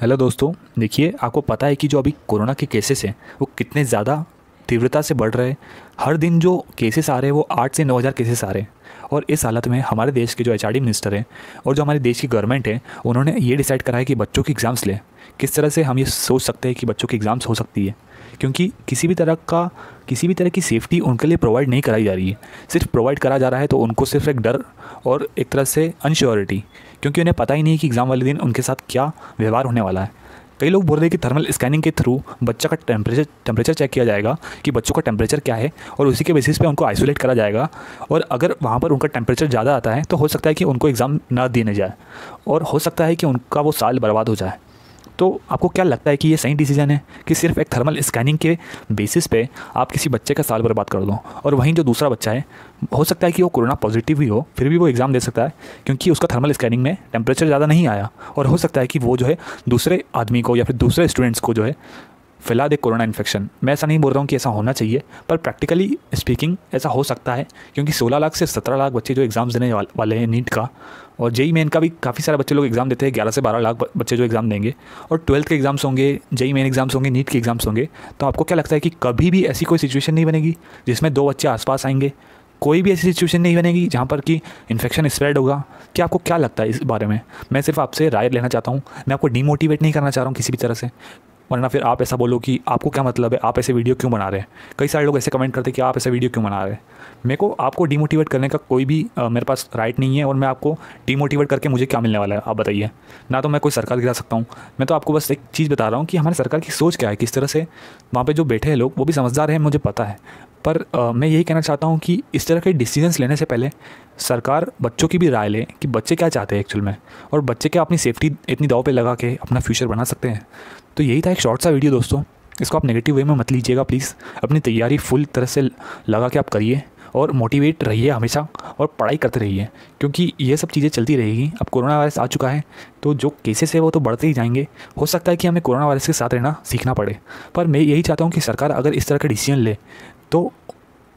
hello दोस्तों देखिए आपको पता है कि जो अभी कोरोना के केसेस हैं वो कितने ज़्यादा तीव्रता से बढ़ रहे हर दिन जो केसेस आ रहे हैं वो आठ से नौ हज़ार केसेस आ रहे हैं और इस हालत में हमारे देश के जो एच मिनिस्टर हैं और जो हमारे देश की गवर्नमेंट है उन्होंने ये डिसाइड करा है कि बच्चों की एग्ज़ाम्स लें किस तरह से हम ये सोच सकते हैं कि बच्चों की एग्ज़ाम्स हो सकती है क्योंकि किसी भी तरह का किसी भी तरह की सेफ़्टी उनके लिए प्रोवाइड नहीं कराई जा रही है सिर्फ प्रोवाइड करा जा रहा है तो उनको सिर्फ एक डर और एक तरह से अनश्योरिटी क्योंकि उन्हें पता ही नहीं कि एग्ज़ाम वाले दिन उनके साथ क्या व्यवहार होने वाला है कई लोग बोल रहे हैं कि थर्मल स्कैनिंग के थ्रू बच्चा का टेम्परेचर टेम्परेचर चेक किया जाएगा कि बच्चों का टेम्परेचर क्या है और उसी के बेसिस पे उनको आइसोलेट करा जाएगा और अगर वहाँ पर उनका टेम्परेचर ज़्यादा आता है तो हो सकता है कि उनको एग्ज़ाम ना देने जाए और हो सकता है कि उनका वो साल बर्बाद हो जाए तो आपको क्या लगता है कि ये सही डिसीजन है कि सिर्फ एक थर्मल स्कैनिंग के बेसिस पे आप किसी बच्चे का साल बर्बाद कर दो और वहीं जो दूसरा बच्चा है हो सकता है कि वो कोरोना पॉजिटिव ही हो फिर भी वो एग्ज़ाम दे सकता है क्योंकि उसका थर्मल स्कैनिंग में टेम्परेचर ज़्यादा नहीं आया और हो सकता है कि वो जो है दूसरे आदमी को या फिर दूसरे स्टूडेंट्स को जो है फिलहाल एक कोरोना इन्फेक्शन मैं ऐसा नहीं बोल रहा हूँ कि ऐसा होना चाहिए पर प्रैक्टिकली स्पीकिंग ऐसा हो सकता है क्योंकि 16 लाख से 17 लाख बच्चे जो एग्ज़ाम्स देने वाले हैं नीट का और जेई मेन e e का भी काफ़ी सारे बच्चे लोग एग्ज़ाम देते हैं ग्यारह से बारह लाख बच्चे जो एग्ज़ाम देंगे और ट्वेल्थ के एग्ज़ाम्स होंगे जेई मेन एग्ज़ाम्स होंगे नीट के एग्ज़ाम्स होंगे तो आपको क्या लगता है कि कभी भी ऐसी कोई सिचुएशन नहीं बनेगी जिसमें दो बच्चे आसपास आएंगे कोई भी ऐसी सिचुएशन नहीं बनेगी जहाँ पर कि इन्फेक्शन स्प्रेड होगा क्या आपको क्या लगता है इस बारे में मैं सिर्फ आपसे राय लेना चाहता हूँ मैं आपको डीमोटिवेट नहीं करना चाह रहा हूँ किसी भी तरह से वरना फिर आप ऐसा बोलो कि आपको क्या मतलब है आप ऐसे वीडियो क्यों बना रहे हैं कई सारे लोग ऐसे कमेंट करते हैं कि आप ऐसे वीडियो क्यों बना रहे हैं मेरे को आपको डीमोटिवेट करने का कोई भी आ, मेरे पास राइट नहीं है और मैं आपको डीमोटिवेट करके मुझे क्या मिलने वाला है आप बताइए ना तो मैं कोई सरकार गिरा सकता हूँ मैं तो आपको बस एक चीज़ बता रहा हूँ कि हमारी सरकार की सोच क्या है किस तरह से वहाँ पर जो बैठे हैं लोग वो भी समझदार हैं मुझे पता है पर आ, मैं यही कहना चाहता हूँ कि इस तरह के डिसीजंस लेने से पहले सरकार बच्चों की भी राय ले कि बच्चे क्या चाहते हैं एक्चुअल में और बच्चे क्या अपनी सेफ्टी इतनी दाव पे लगा के अपना फ्यूचर बना सकते हैं तो यही था एक शॉर्ट सा वीडियो दोस्तों इसको आप नेगेटिव वे में मत लीजिएगा प्लीज़ अपनी तैयारी फुल तरह से लगा के आप करिए और मोटिवेट रहिए हमेशा और पढ़ाई करते रहिए क्योंकि ये सब चीज़ें चलती रहेगी अब कोरोना वायरस आ चुका है तो जो केसेस है वो तो बढ़ते ही जाएंगे हो सकता है कि हमें कोरोना वायरस के साथ रहना सीखना पड़े पर मैं यही चाहता हूँ कि सरकार अगर इस तरह का डिसीजन ले तो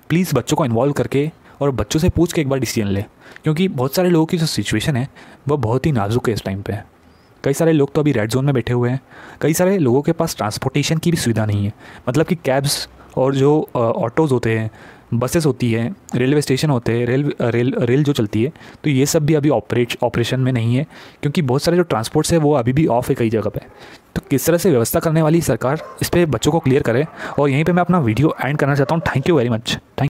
प्लीज़ बच्चों को इन्वॉल्व करके और बच्चों से पूछ के एक बार डिसीजन ले क्योंकि बहुत सारे लोगों की जो सिचुएशन है वह बहुत ही नाजुक है इस टाइम पर कई सारे लोग तो अभी रेड जोन में बैठे हुए हैं कई सारे लोगों के पास ट्रांसपोर्टेशन की भी सुविधा नहीं है मतलब कि कैब्स और जो ऑटोज़ होते हैं बसेस होती हैं रेलवे स्टेशन होते हैं रेल रेल रेल जो चलती है तो ये सब भी अभी ऑपरेट ऑपरेशन में नहीं है क्योंकि बहुत सारे जो ट्रांसपोर्ट्स है वो अभी भी ऑफ है कई जगह पे तो किस तरह से व्यवस्था करने वाली सरकार इस पर बच्चों को क्लियर करे और यहीं पर मैं अपना वीडियो एंड करना चाहता हूँ thank you very much thank